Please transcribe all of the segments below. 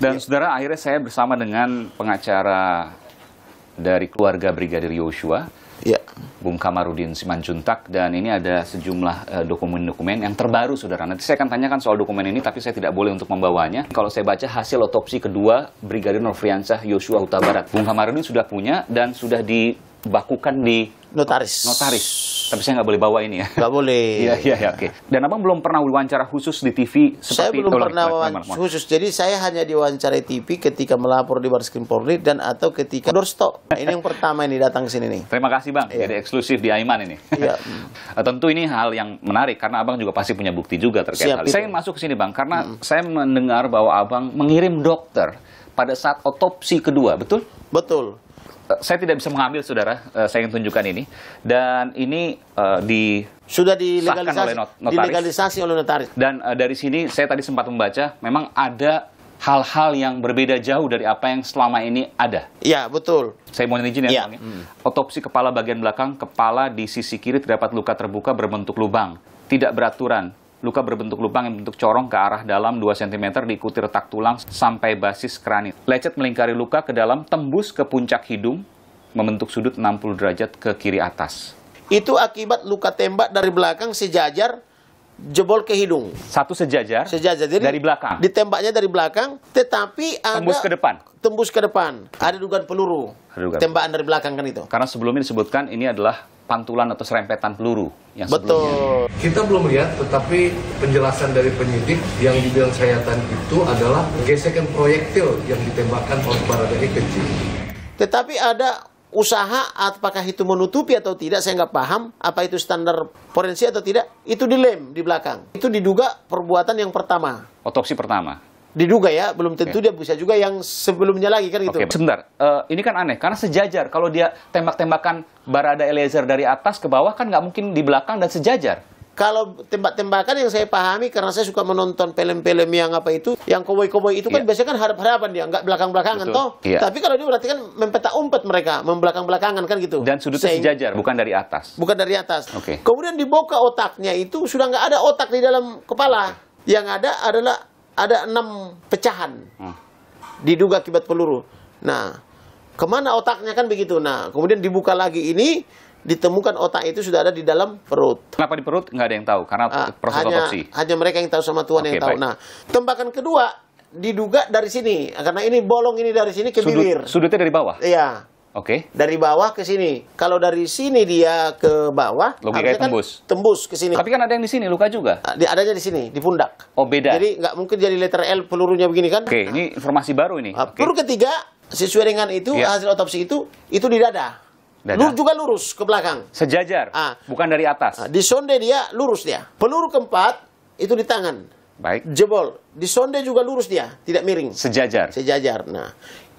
Dan ya. saudara akhirnya saya bersama dengan pengacara dari keluarga Brigadir Yosua, ya. Bung Kamarudin Simanjuntak, dan ini ada sejumlah eh, dokumen-dokumen uh, yang terbaru, saudara. Nanti saya akan tanyakan soal dokumen ini, tapi saya tidak boleh untuk membawanya. Kalau saya baca hasil otopsi kedua Brigadir Nofriansyah Yosua Utabarat, Bung Kamarudin sudah punya dan sudah di bakukan di notaris. Notaris. Tapi saya nggak boleh bawa ini ya. Nggak boleh. Iya iya ya, oke. Okay. Dan abang belum pernah wawancara khusus di TV seperti Saya belum pernah nah, wawancara khusus. Jadi saya hanya diwawancarai TV ketika melapor di Baris Krim Polri dan atau ketika doorstop. Nah, ini yang pertama ini datang ke sini nih. Terima kasih bang. Ya. Jadi eksklusif di Aiman ini. Iya. Tentu ini hal yang menarik karena abang juga pasti punya bukti juga terkait Siap, hal ini. Saya ingin masuk ke sini bang karena hmm. saya mendengar bahwa abang mengirim dokter pada saat otopsi kedua, betul? Betul. Eh, saya tidak bisa mengambil saudara, eh, saya ingin tunjukkan ini. Dan ini uh, di sudah dilegalisasi oleh not notaris. Dilegalisasi oleh notaris. Dan uh, dari sini saya tadi sempat membaca memang ada hal-hal yang berbeda jauh dari apa yang selama ini ada. Iya, betul. Saya mau izin ya, ya. ya. Otopsi kepala bagian belakang, kepala di sisi kiri terdapat luka terbuka berbentuk lubang, tidak beraturan, Luka berbentuk lubang yang bentuk corong ke arah dalam 2 cm diikuti retak tulang sampai basis kranit. Lecet melingkari luka ke dalam, tembus ke puncak hidung, membentuk sudut 60 derajat ke kiri atas. Itu akibat luka tembak dari belakang sejajar jebol ke hidung. Satu sejajar. Sejajar. Jadi dari belakang. Ditembaknya dari belakang, tetapi ada tembus ke depan. Tembus ke depan. Ada dugaan peluru. Ada dugaan. Tembakan dari belakang kan itu. Karena sebelumnya disebutkan ini adalah pantulan atau serempetan peluru yang Betul. sebelumnya. Kita belum lihat, tetapi penjelasan dari penyidik yang dibilang sayatan itu adalah gesekan proyektil yang ditembakkan oleh dari kecil. Tetapi ada usaha apakah itu menutupi atau tidak saya nggak paham apa itu standar forensik atau tidak itu dilem di belakang itu diduga perbuatan yang pertama otopsi pertama diduga ya belum tentu okay. dia bisa juga yang sebelumnya lagi kan gitu. Oke, okay, sebentar. Uh, ini kan aneh karena sejajar kalau dia tembak-tembakan Barada Eliezer dari atas ke bawah kan nggak mungkin di belakang dan sejajar. Kalau tembak-tembakan yang saya pahami karena saya suka menonton film-film yang apa itu, yang koboi-koboi itu kan yeah. biasanya kan harap-harapan dia, nggak belakang-belakangan toh. Yeah. Tapi kalau dia berarti kan mempetak umpet mereka, membelakang-belakangan kan gitu. Dan sudutnya sejajar, bukan dari atas. Bukan dari atas. Oke. Okay. Kemudian dibuka otaknya itu sudah nggak ada otak di dalam kepala. Okay. Yang ada adalah ada enam pecahan ah. diduga akibat peluru. Nah, kemana otaknya kan begitu. Nah, kemudian dibuka lagi ini ditemukan otak itu sudah ada di dalam perut. Kenapa di perut nggak ada yang tahu karena nah, proses hanya, otopsi. Hanya mereka yang tahu sama Tuhan okay, yang tahu. Baik. Nah, tembakan kedua diduga dari sini karena ini bolong ini dari sini ke Sudut, bibir. Sudutnya dari bawah. Iya. Oke. Okay. Dari bawah ke sini. Kalau dari sini dia ke bawah, logikanya kan tembus. Tembus ke sini. Tapi kan ada yang di sini luka juga. Ah, ada adanya di sini, di pundak. Oh, beda. Jadi nggak mungkin jadi letter L pelurunya begini kan? Oke, okay, ini informasi baru ini. Ah, okay. Peluru ketiga sesuai dengan itu yeah. hasil otopsi itu itu di dada. Dada. Lur juga lurus ke belakang. Sejajar. Ah. Bukan dari atas. Ah. Di sonde dia lurus dia. Peluru keempat itu di tangan. Baik. Jebol. Di sonde juga lurus dia, tidak miring. Sejajar. Sejajar. Nah,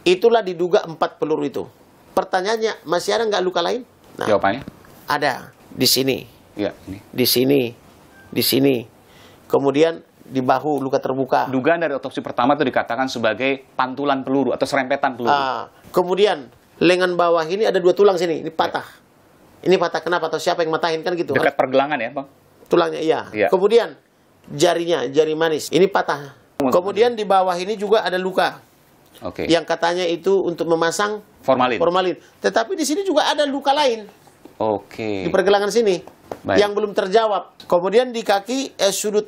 itulah diduga empat peluru itu. Pertanyaannya, masih ada nggak luka lain? Nah, Jawabannya? Ada di sini. Ya, ini. Di sini, di sini. Kemudian di bahu luka terbuka. Dugaan dari otopsi pertama itu dikatakan sebagai pantulan peluru atau serempetan peluru. Uh, kemudian lengan bawah ini ada dua tulang sini, ini patah. Ya. Ini patah kenapa atau siapa yang matahin kan gitu? Dekat pergelangan ya, Bang. Tulangnya iya. Ya. Kemudian jarinya, jari manis, ini patah. Kemudian di bawah ini juga ada luka. Oke. Okay. Yang katanya itu untuk memasang formalin. Formalin. Tetapi di sini juga ada luka lain. Oke. Okay. Di pergelangan sini Baik. yang belum terjawab. Kemudian di kaki eh, sudut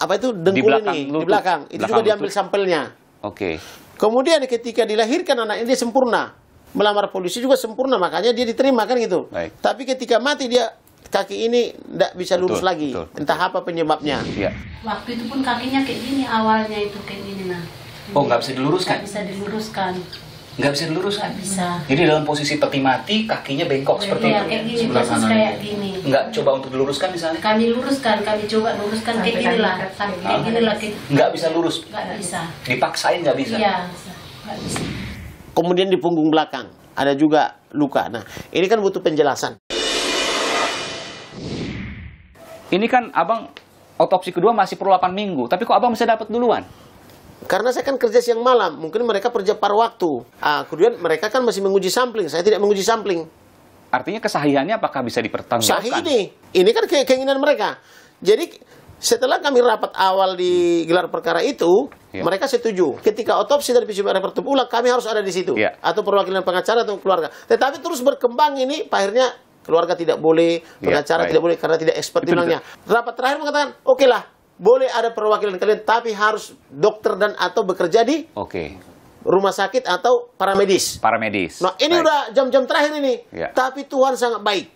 apa itu dengkul di belakang, ini lutut. di belakang itu belakang juga diambil lutut. sampelnya. Oke. Okay. Kemudian ketika dilahirkan anak ini sempurna melamar polisi juga sempurna makanya dia diterima kan gitu. Baik. Tapi ketika mati dia kaki ini tidak bisa lurus betul, lagi betul, entah apa penyebabnya. Ya. Waktu itu pun kakinya kayak gini awalnya itu kayak gini nah. Oh nggak bisa diluruskan? Gak bisa diluruskan nggak bisa dilurus kan? Bisa. Jadi dalam posisi peti mati, kakinya bengkok ya, seperti ya, itu. Kayak gini, sebelah Kayak gini. Nggak coba untuk diluruskan misalnya? Kami luruskan, kami coba luruskan kayak gini lah, kayak gini lah. Nggak bisa lurus? Nggak bisa. Dipaksain nggak bisa? Iya, bisa. Kemudian di punggung belakang ada juga luka. Nah, ini kan butuh penjelasan. Ini kan abang otopsi kedua masih perlu 8 minggu, tapi kok abang bisa dapat duluan? Karena saya kan kerja siang malam, mungkin mereka kerja paruh waktu. Ah, kemudian mereka kan masih menguji sampling, saya tidak menguji sampling. Artinya kesahiannya apakah bisa dipertanggungjawabkan? Sahih ini, ini kan keinginan mereka. Jadi setelah kami rapat awal di gelar perkara itu, ya. mereka setuju. Ketika otopsi dari PCR repertum ulang, kami harus ada di situ. Ya. Atau perwakilan pengacara atau keluarga. Tetapi terus berkembang ini, akhirnya keluarga tidak boleh, ya, pengacara tidak boleh karena tidak expert di Rapat terakhir mengatakan, oke okay lah, boleh ada perwakilan kalian, tapi harus dokter dan atau bekerja di Oke. Okay. rumah sakit atau paramedis. Paramedis. Nah, ini baik. udah jam-jam terakhir ini. Ya. Tapi Tuhan sangat baik.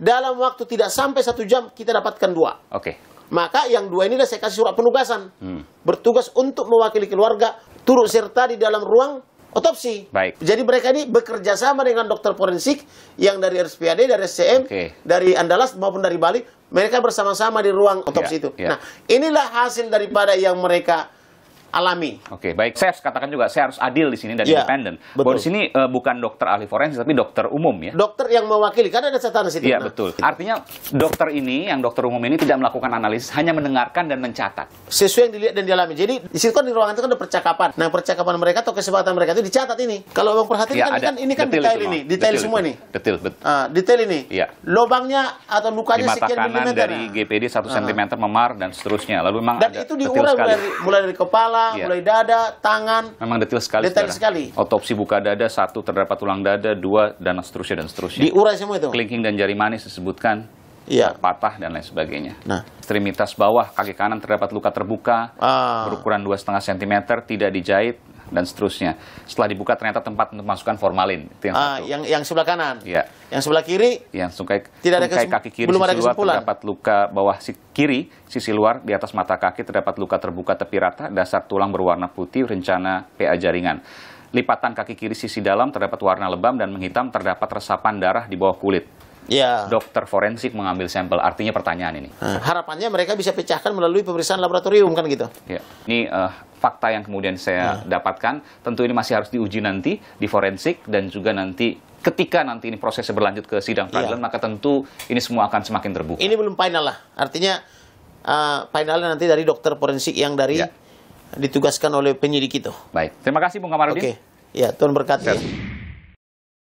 Dalam waktu tidak sampai satu jam, kita dapatkan dua. Oke. Okay. Maka yang dua ini saya kasih surat penugasan. Hmm. Bertugas untuk mewakili keluarga, turut serta di dalam ruang otopsi. Baik. Jadi mereka ini bekerja sama dengan dokter forensik yang dari RSPAD, dari SCM, okay. dari Andalas maupun dari Bali mereka bersama-sama di ruang otopsi yeah, itu. Yeah. Nah, inilah hasil daripada yang mereka alami. Oke, okay, baik. Saya harus katakan juga saya harus adil di sini dan yeah, independen. Bahwa di sini uh, bukan dokter ahli forensik tapi dokter umum ya. Dokter yang mewakili karena ada catatan di sini. Iya, yeah, betul. Artinya dokter ini yang dokter umum ini tidak melakukan analisis, hanya mendengarkan dan mencatat. Sesuai yang dilihat dan dialami. Jadi di situ kan di ruangan itu kan ada percakapan. Nah, percakapan mereka atau kesepakatan mereka itu dicatat ini. Kalau abang perhatikan yeah, kan, kan ini kan detail, detail ini, detail, detail semua ini. Detail, betul. Uh, ah, detail ini. Iya. Lubangnya atau lukanya di mata sekian kanan milimeter. dari GPD 1 uh -huh. memar dan seterusnya. Lalu memang Dan itu diurai mulai mulai dari kepala kepala, ya. mulai dada, tangan. Memang detail sekali. Detail sekali. Otopsi buka dada satu terdapat tulang dada dua dan seterusnya dan seterusnya. Diurai semua itu. Kelingking dan jari manis disebutkan ya. patah dan lain sebagainya. Nah. Ekstremitas bawah kaki kanan terdapat luka terbuka ah. berukuran 2,5 cm tidak dijahit dan seterusnya. Setelah dibuka ternyata tempat untuk masukkan formalin. Itu yang, ah, satu. yang yang sebelah kanan. Ya. Yang sebelah kiri? Yang tungkai, tidak ada kaki kiri belum sisi ada luar terdapat luka bawah si kiri sisi luar di atas mata kaki terdapat luka terbuka tepi rata dasar tulang berwarna putih rencana PA jaringan. Lipatan kaki kiri sisi dalam terdapat warna lebam dan menghitam terdapat resapan darah di bawah kulit ya. dokter forensik mengambil sampel. Artinya pertanyaan ini. Hmm. Harapannya mereka bisa pecahkan melalui pemeriksaan laboratorium kan gitu. Ya. Ini uh, fakta yang kemudian saya hmm. dapatkan. Tentu ini masih harus diuji nanti di forensik dan juga nanti ketika nanti ini prosesnya berlanjut ke sidang iya. peradilan ya. maka tentu ini semua akan semakin terbuka. Ini belum final lah. Artinya uh, finalnya nanti dari dokter forensik yang dari ya. ditugaskan oleh penyidik itu. Baik. Terima kasih Bung Kamarudin. Oke. Ya, Tuhan berkati. Ya.